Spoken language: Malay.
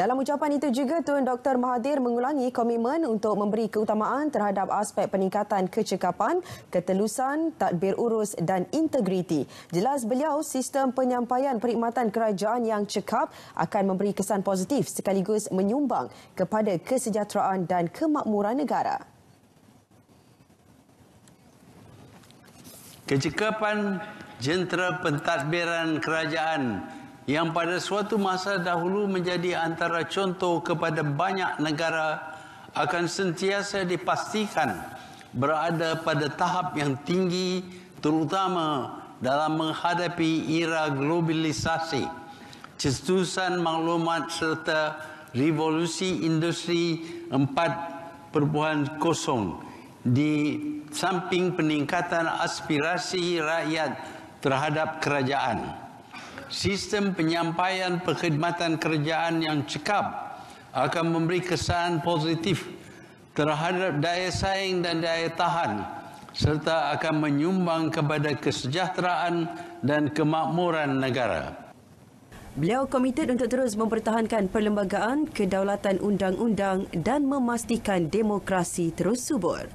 Dalam ucapan itu juga, Tun Dr. Mahathir mengulangi komitmen untuk memberi keutamaan terhadap aspek peningkatan kecekapan, ketelusan, tadbir urus dan integriti. Jelas beliau, sistem penyampaian perkhidmatan kerajaan yang cekap akan memberi kesan positif sekaligus menyumbang kepada kesejahteraan dan kemakmuran negara. Kecekapan jentera pentadbiran kerajaan yang pada suatu masa dahulu menjadi antara contoh kepada banyak negara akan sentiasa dipastikan berada pada tahap yang tinggi terutama dalam menghadapi era globalisasi cetusan maklumat serta revolusi industri 4.0 di samping peningkatan aspirasi rakyat terhadap kerajaan sistem penyampaian perkhidmatan kerjaan yang cekap akan memberi kesan positif terhadap daya saing dan daya tahan serta akan menyumbang kepada kesejahteraan dan kemakmuran negara. Beliau komited untuk terus mempertahankan perlembagaan, kedaulatan undang-undang dan memastikan demokrasi terus subur.